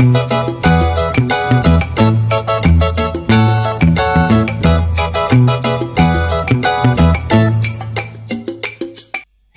you.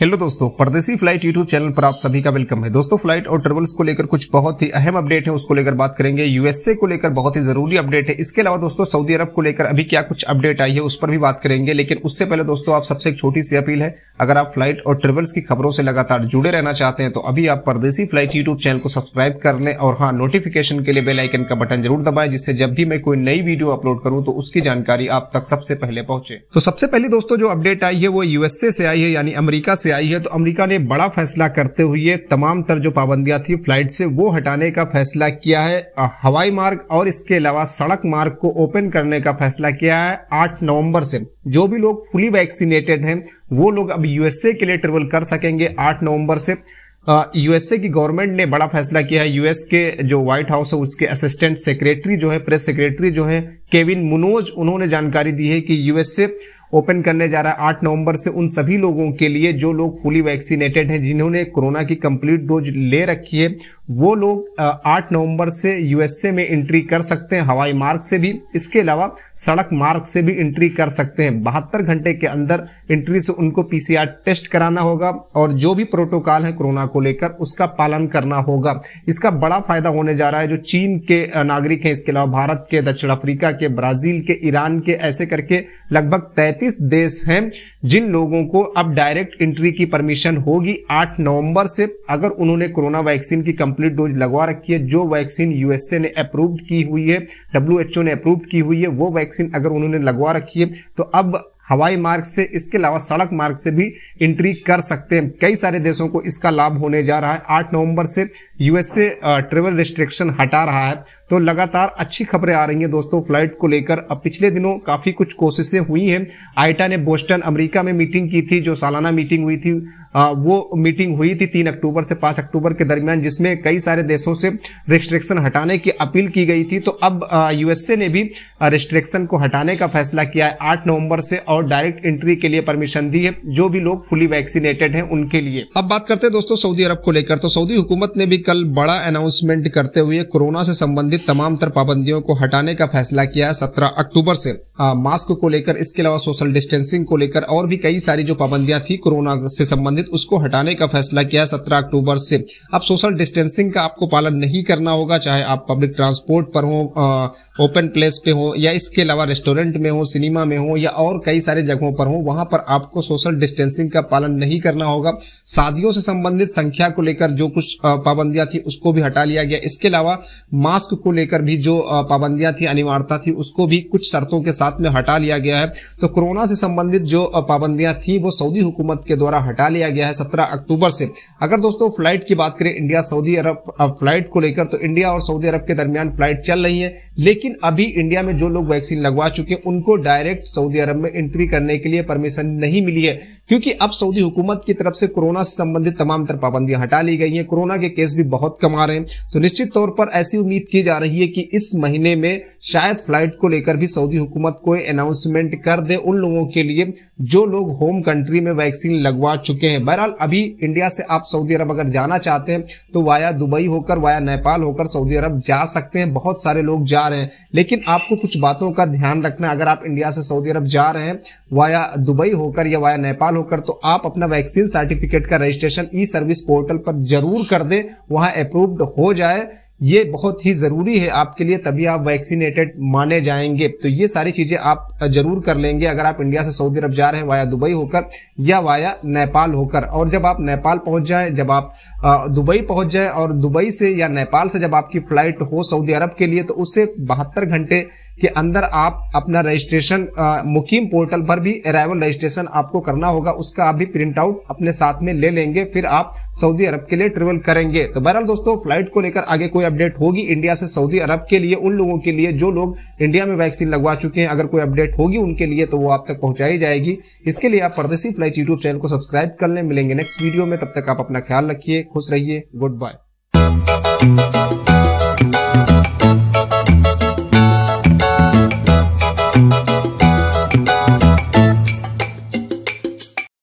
Hello दोस्तों परदेसी flight YouTube channel पर आप सभी का वेलकम है दोस्तों फ्लाइट और ट्रेवल्स को लेकर कुछ बहुत ही अहम अपडेट है उसको लेकर बात करेंगे यूएसए को लेकर बहुत ही जरूरी अपडेट है इसके अलावा दोस्तों सऊदी अरब को लेकर अभी क्या कुछ अपडेट आई है उस पर भी बात करेंगे लेकिन उससे पहले दोस्तों आप सबसे एक छोटी सी अपील है अगर आप फ्लाइट और ट्रेवल्स की खबरों से लगातार जुड़े रहना चाहते हैं तो अभी आप परदेसी फ्लाइट यूट्यूब चैनल को सब्सक्राइब कर लें और हाँ नोटिफिकेशन के लिए बेलाइकन का बटन जरूर दबाएं जिससे जब भी मैं कोई नई वीडियो अपलोड करूँ तो उसकी जानकारी आप तक सबसे पहले पहुंचे तो सबसे पहले दोस्तों जो अपडेट आई है वो यूएसए से आई है यानी अमरीका से से आई है तो अमेरिका ने बड़ा फैसला करते हुए तमाम तर जो पाबंदियां थी फ्लाइट से वो हटाने का फैसला किया है हवाई मार्ग और इसके अलावा सड़क मार्ग को ओपन करने का फैसला किया है 8 नवंबर से जो भी लोग फुली वैक्सीनेटेड हैं वो लोग अब यूएसए के लिए ट्रेवल कर सकेंगे आठ नवम्बर से यूएसए की गवर्नमेंट ने बड़ा फैसला किया है यूएस के जो व्हाइट हाउस है उसके असिस्टेंट सेक्रेटरी जो है प्रेस सेक्रेटरी जो है केविन मुनोज उन्होंने जानकारी दी है कि यूएसए ओपन करने जा रहा है आठ नवंबर से उन सभी लोगों के लिए जो लोग फुली वैक्सीनेटेड हैं जिन्होंने कोरोना की कंप्लीट डोज ले रखी है वो लोग आठ नवंबर से यूएसए में एंट्री कर सकते हैं हवाई मार्ग से भी इसके अलावा सड़क मार्ग से भी एंट्री कर सकते हैं बहत्तर घंटे के अंदर एंट्री से उनको पीसीआर टेस्ट कराना होगा और जो भी प्रोटोकॉल है कोरोना को लेकर उसका पालन करना होगा इसका बड़ा फायदा होने जा रहा है जो चीन के नागरिक हैं इसके अलावा भारत के दक्षिण अफ्रीका के ब्राजील के ईरान के ऐसे करके लगभग तैतीस 35 देश हैं जिन लोगों को अब डायरेक्ट एंट्री की परमिशन होगी 8 नवंबर से अगर उन्होंने कोरोना वैक्सीन की कंप्लीट डोज लगवा रखी है जो वैक्सीन यूएसए ने अप्रूव की हुई है डब्ल्यू ने अप्रूव की हुई है वो वैक्सीन अगर उन्होंने लगवा रखी है तो अब हवाई मार्ग से इसके अलावा सड़क मार्ग से भी एंट्री कर सकते हैं कई सारे देशों को इसका लाभ होने जा रहा है 8 नवंबर से यूएसए ट्रेवल रिस्ट्रिक्शन हटा रहा है तो लगातार अच्छी खबरें आ रही हैं दोस्तों फ्लाइट को लेकर अब पिछले दिनों काफ़ी कुछ कोशिशें हुई हैं आईटा ने बोस्टन अमेरिका में मीटिंग की थी जो सालाना मीटिंग हुई थी आ, वो मीटिंग हुई थी तीन अक्टूबर से पाँच अक्टूबर के दरमियान जिसमें कई सारे देशों से रिस्ट्रिक्शन हटाने की अपील की गई थी तो अब यूएसए ने भी रिस्ट्रिक्शन को हटाने का फैसला किया है आठ नवंबर से और डायरेक्ट एंट्री के लिए परमिशन दी है जो भी लोग फुली वैक्सीनेटेड हैं उनके लिए अब बात करते हैं दोस्तों सऊदी अरब को लेकर तो सऊदी हुकूमत ने भी कल बड़ा अनाउंसमेंट करते हुए कोरोना से संबंधित तमाम तर पाबंदियों को हटाने का फैसला किया है सत्रह अक्टूबर से आ, मास्क को लेकर इसके अलावा सोशल डिस्टेंसिंग को लेकर और भी कई सारी जो पाबंदियां थी कोरोना से संबंधित उसको हटाने का फैसला किया है सत्रह अक्टूबर से अब सोशल डिस्टेंसिंग का आपको पालन नहीं करना होगा चाहे आप पब्लिक ट्रांसपोर्ट पर हो ओपन प्लेस पे हो या इसके अलावा रेस्टोरेंट में हो सिनेमा में हो या और कई सारे जगहों पर हो वहां पर आपको सोशल डिस्टेंसिंग का पालन नहीं करना होगा शादियों से संबंधित संख्या को लेकर जो कुछ पाबंदियां थी उसको भी हटा लिया गया इसके अलावा मास्क को लेकर भी जो पाबंदियां थी अनिवार्यता थी उसको भी कुछ शर्तों के साथ में हटा लिया गया है तो कोरोना से संबंधित जो पाबंदियां थी वो सऊदी हुकूमत के द्वारा हटा लिया गया है सत्रह अक्टूबर से अगर दोस्तों फ्लाइट की बात करें इंडिया सऊदी अरब फ्लाइट को लेकर तो इंडिया और सऊदी अरब के दरमियान फ्लाइट चल रही है लेकिन अभी इंडिया में जो लोग वैक्सीन लगवा चुके हैं उनको डायरेक्ट सऊदी अरब में एंट्री करने के लिए परमिशन नहीं मिली है क्योंकि अब सऊदी हुकूमत की तरफ से कोरोना से संबंधित तमाम तर पाबंदियां हटा ली गई हैं कोरोना के केस भी बहुत कम आ रहे हैं तो निश्चित तौर पर ऐसी उम्मीद की जा जा रही है कि इस महीने में शायद फ्लाइट को लेकर भी सऊदी हुकूमत को अनाउंसमेंट कर दे उन लोगों के लिए जो लोग होम कंट्री में वैक्सीन लगवा चुके हैं बहरहाल अभी इंडिया से आप सऊदी अरब अगर जाना चाहते हैं तो वाया दुबई होकर वाया नेपाल होकर सऊदी अरब जा सकते हैं बहुत सारे लोग जा रहे हैं लेकिन आपको कुछ बातों का ध्यान रखना अगर आप इंडिया से सऊदी अरब जा रहे हैं वाया दुबई होकर या वाया नेपाल होकर तो आप अपना वैक्सीन सर्टिफिकेट का रजिस्ट्रेशन ई सर्विस पोर्टल पर जरूर कर दें वहां अप्रूव्ड हो जाए ये बहुत ही ज़रूरी है आपके लिए तभी आप वैक्सीनेटेड माने जाएंगे तो ये सारी चीज़ें आप जरूर कर लेंगे अगर आप इंडिया से सऊदी अरब जा रहे हैं वाया दुबई होकर या वाया नेपाल होकर और जब आप नेपाल पहुंच जाए जब आप दुबई पहुंच जाए और दुबई से या नेपाल से जब आपकी फ़्लाइट हो सऊदी अरब के लिए तो उससे बहत्तर घंटे के अंदर आप अपना रजिस्ट्रेशन मुकीम पोर्टल पर भी अराइवल रजिस्ट्रेशन आपको करना होगा उसका आप भी प्रिंट आउट अपने साथ में ले लेंगे फिर आप सऊदी अरब के लिए ट्रेवल करेंगे तो बहरहाल दोस्तों फ्लाइट को लेकर आगे कोई अपडेट होगी इंडिया से सऊदी अरब के लिए उन लोगों के लिए जो लोग इंडिया में वैक्सीन लगवा चुके हैं अगर कोई अपडेट होगी उनके लिए तो वो आप तक पहुंचाई जाएगी इसके लिए आप परदेसी फ्लाइट यूट्यूब चैनल को सब्सक्राइब कर ले मिलेंगे नेक्स्ट वीडियो में तब तक आप अपना ख्याल रखिए खुश रहिए गुड बाय